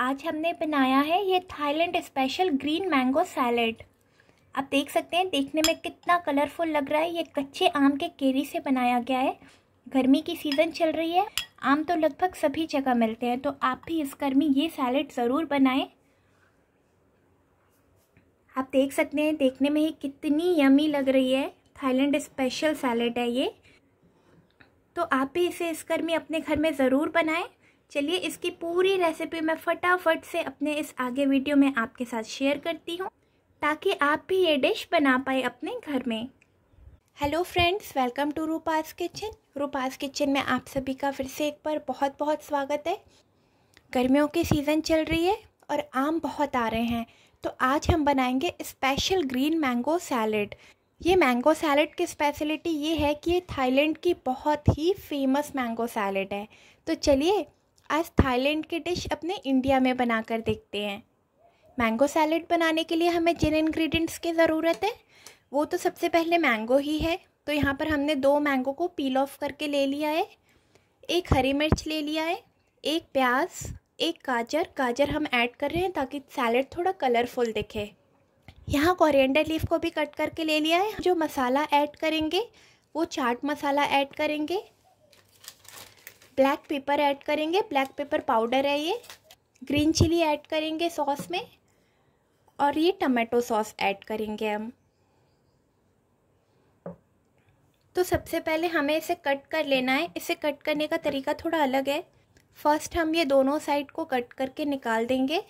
आज हमने बनाया है ये Thailand special green mango salad आप देख सकते हैं देखने में कितना कलरफुल लग रहा है ये कच्चे आम के केरी से बनाया गया है गर्मी की सीज़न चल रही है आम तो लगभग सभी जगह मिलते हैं तो आप भी इस गर्मी ये सैलड ज़रूर बनाएं आप देख सकते हैं देखने में ही कितनी यमी लग रही है थाईलैंड स्पेशल सैलड है ये तो आप भी इसे इस गर्मी अपने घर में ज़रूर बनाएं चलिए इसकी पूरी रेसिपी मैं फटाफट से अपने इस आगे वीडियो में आपके साथ शेयर करती हूँ ताकि आप भी ये डिश बना पाए अपने घर में hello friends welcome to Roopa's kitchen Roopa's kitchen में आप सभी का फिर से एक बार बहुत बहुत स्वागत है गर्मियों की सीज़न चल रही है और आम बहुत आ रहे हैं तो आज हम बनाएंगे स्पेशल ग्रीन मैंगो सैलड ये मैंगो सैलड की स्पेशलिटी ये है कि ये थाईलैंड की बहुत ही फेमस मैंगो सैलड है तो चलिए आज थाईलैंड की डिश अपने इंडिया में बना कर देखते हैं मैंगो सैलेड बनाने के लिए हमें जिन इंग्रेडिएंट्स की ज़रूरत है वो तो सबसे पहले मैंगो ही है तो यहाँ पर हमने दो मैंगो को पील ऑफ करके ले लिया है एक हरी मिर्च ले लिया है एक प्याज एक गाजर गाजर हम ऐड कर रहे हैं ताकि सैलड थोड़ा कलरफुल दिखे यहाँ कोरिएंडर लीफ को भी कट करके ले लिया है जो मसाला ऐड करेंगे वो चाट मसाला ऐड करेंगे ब्लैक पेपर ऐड करेंगे ब्लैक पेपर पाउडर है ये ग्रीन चिली ऐड करेंगे सॉस में और ये टमाटो सॉस ऐड करेंगे हम तो सबसे पहले हमें इसे कट कर लेना है इसे कट करने का तरीका थोड़ा अलग है फर्स्ट हम ये दोनों साइड को कट करके निकाल देंगे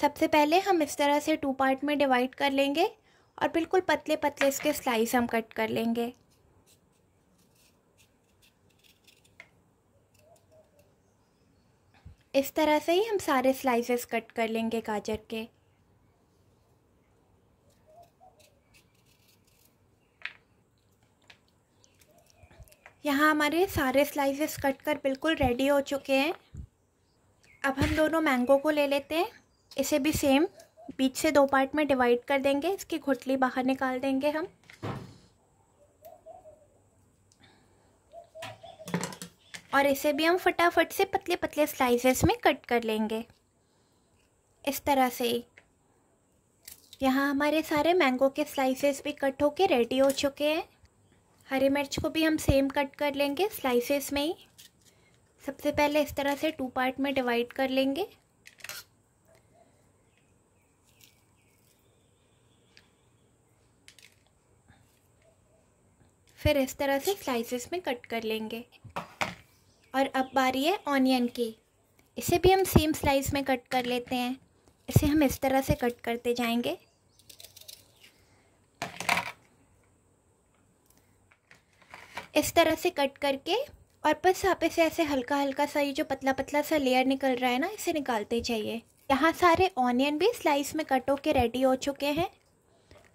सबसे पहले हम इस तरह से टू पार्ट में डिवाइड कर लेंगे और बिल्कुल पतले पतले इसके स्लाइस हम कट कर लेंगे इस तरह से ही हम सारे स्लाइसेस कट कर लेंगे गाजर के यहाँ हमारे सारे स्लाइसेस कट कर बिल्कुल रेडी हो चुके हैं अब हम दोनों मैंगो को ले लेते हैं इसे भी सेम बीच से दो पार्ट में डिवाइड कर देंगे इसकी घुटली बाहर निकाल देंगे हम और इसे भी हम फटाफट से पतले पतले स्लाइसेस में कट कर लेंगे इस तरह से यहाँ हमारे सारे मैंगो के स्लाइसेस भी कट होके रेडी हो चुके हैं हरी मिर्च को भी हम सेम कट कर लेंगे स्लाइसेस में ही सबसे पहले इस तरह से टू पार्ट में डिवाइड कर लेंगे फिर इस तरह से स्लाइसेस में कट कर लेंगे और अब बारी है ऑनियन की इसे भी हम सेम स्लाइस में कट कर लेते हैं इसे हम इस तरह से कट करते जाएंगे इस तरह से कट करके और बस आप इसे ऐसे हल्का हल्का सा ये जो पतला पतला सा लेयर निकल रहा है ना इसे निकालते जाइए यहाँ सारे ऑनियन भी स्लाइस में कट होके रेडी हो चुके हैं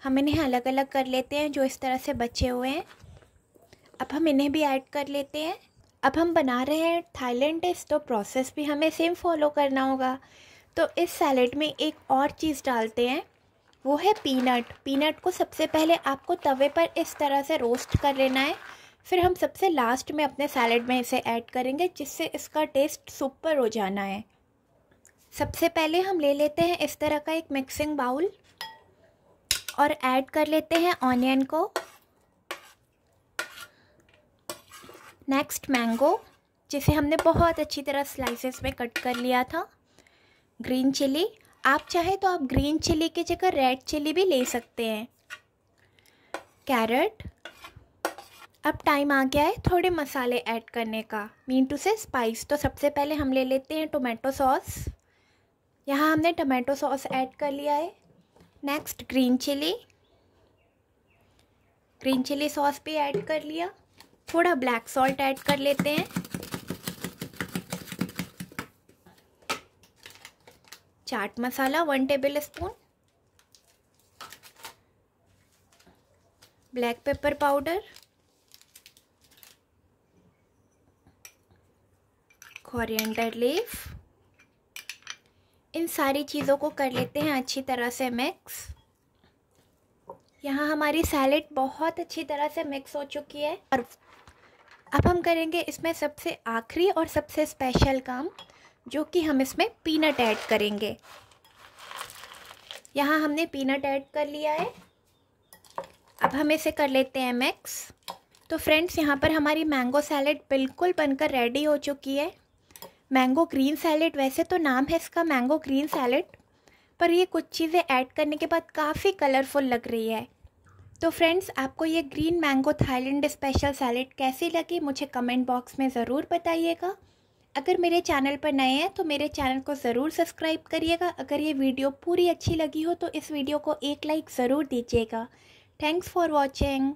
हम इन्हें अलग अलग कर लेते हैं जो इस तरह से बचे हुए हैं अब हम इन्हें भी ऐड कर लेते हैं अब हम बना रहे हैं थाईलैंड डिश तो प्रोसेस भी हमें सेम फॉलो करना होगा तो इस सैलेड में एक और चीज़ डालते हैं वो है पीनट पीनट को सबसे पहले आपको तवे पर इस तरह से रोस्ट कर लेना है फिर हम सबसे लास्ट में अपने सैलेड में इसे ऐड करेंगे जिससे इसका टेस्ट सुपर हो जाना है सबसे पहले हम ले लेते हैं इस तरह का एक मिक्सिंग बाउल और ऐड कर लेते हैं ऑनियन को नेक्स्ट मैंगो जिसे हमने बहुत अच्छी तरह स्लाइसेस में कट कर लिया था ग्रीन चिली आप चाहे तो आप ग्रीन चिली की जगह रेड चिली भी ले सकते हैं कैरेट अब टाइम आ गया है थोड़े मसाले ऐड करने का मीन टू से स्पाइस तो सबसे पहले हम ले लेते हैं टोमेटो सॉस यहाँ हमने टोमेटो सॉस ऐड कर लिया है next green chilli green chilli sauce भी ऐड कर लिया थोड़ा ब्लैक सॉल्ट ऐड कर लेते हैं chaat masala one tablespoon black pepper powder coriander leaf इन सारी चीज़ों को कर लेते हैं अच्छी तरह से मिक्स यहाँ हमारी सैलेड बहुत अच्छी तरह से मिक्स हो चुकी है और अब हम करेंगे इसमें सबसे आखिरी और सबसे स्पेशल काम जो कि हम इसमें पीनट ऐड करेंगे यहाँ हमने पीनट ऐड कर लिया है अब हम इसे कर लेते हैं मिक्स तो फ्रेंड्स यहाँ पर हमारी मैंगो सैलेड बिल्कुल बनकर रेडी हो चुकी है मैंगो ग्रीन सैलेड वैसे तो नाम है इसका मैंगो ग्रीन सैलेड पर ये कुछ चीज़ें ऐड करने के बाद काफ़ी कलरफुल लग रही है तो फ्रेंड्स आपको ये green mango Thailand special salad कैसी लगी मुझे कमेंट बॉक्स में ज़रूर बताइएगा अगर मेरे चैनल पर नए हैं तो मेरे चैनल को ज़रूर सब्सक्राइब करिएगा अगर ये वीडियो पूरी अच्छी लगी हो तो इस वीडियो को एक लाइक ज़रूर दीजिएगा थैंक्स फॉर वॉचिंग